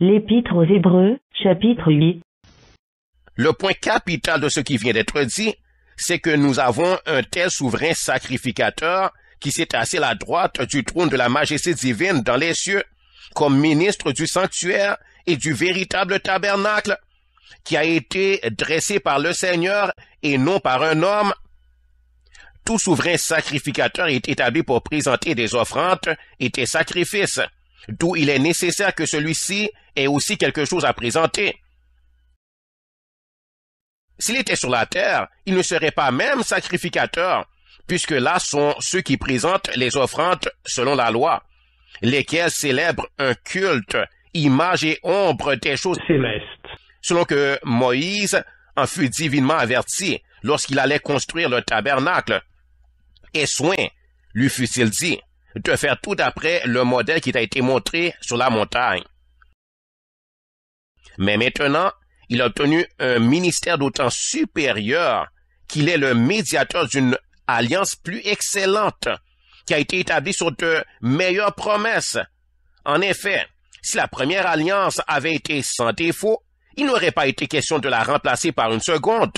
L'Épître aux Hébreux, chapitre 8. Le point capital de ce qui vient d'être dit, c'est que nous avons un tel souverain sacrificateur qui s'est assis à la droite du trône de la majesté divine dans les cieux, comme ministre du sanctuaire et du véritable tabernacle, qui a été dressé par le Seigneur et non par un homme. Tout souverain sacrificateur est établi pour présenter des offrandes et des sacrifices d'où il est nécessaire que celui-ci ait aussi quelque chose à présenter. S'il était sur la terre, il ne serait pas même sacrificateur, puisque là sont ceux qui présentent les offrandes selon la loi, lesquelles célèbrent un culte, image et ombre des choses célestes, selon que Moïse en fut divinement averti lorsqu'il allait construire le tabernacle. Et soin, lui fut-il dit, de faire tout d'après le modèle qui t'a été montré sur la montagne. Mais maintenant, il a obtenu un ministère d'autant supérieur qu'il est le médiateur d'une alliance plus excellente qui a été établie sur de meilleures promesses. En effet, si la première alliance avait été sans défaut, il n'aurait pas été question de la remplacer par une seconde.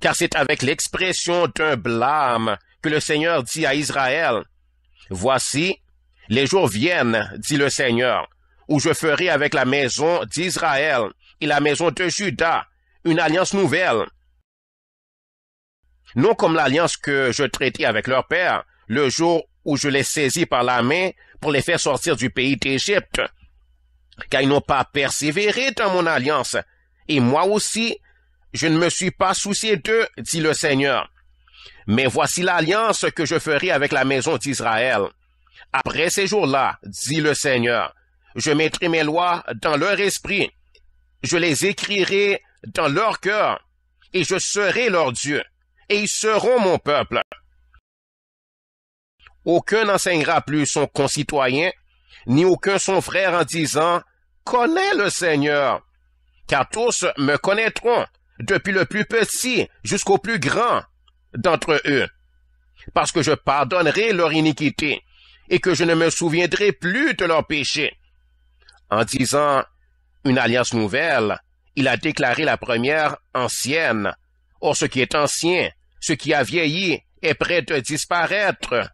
Car c'est avec l'expression d'un blâme que le Seigneur dit à Israël, Voici, les jours viennent, dit le Seigneur, où je ferai avec la maison d'Israël et la maison de Juda une alliance nouvelle. Non comme l'alliance que je traitais avec leur père, le jour où je les saisis par la main pour les faire sortir du pays d'Égypte, car ils n'ont pas persévéré dans mon alliance, et moi aussi, je ne me suis pas soucié d'eux, dit le Seigneur. Mais voici l'alliance que je ferai avec la maison d'Israël. Après ces jours-là, dit le Seigneur, je mettrai mes lois dans leur esprit, je les écrirai dans leur cœur, et je serai leur Dieu, et ils seront mon peuple. Aucun n'enseignera plus son concitoyen, ni aucun son frère en disant, Connais le Seigneur, car tous me connaîtront, depuis le plus petit jusqu'au plus grand, d'entre eux, parce que je pardonnerai leur iniquité, et que je ne me souviendrai plus de leur péché. » En disant une alliance nouvelle, il a déclaré la première ancienne. Or ce qui est ancien, ce qui a vieilli, est prêt de disparaître.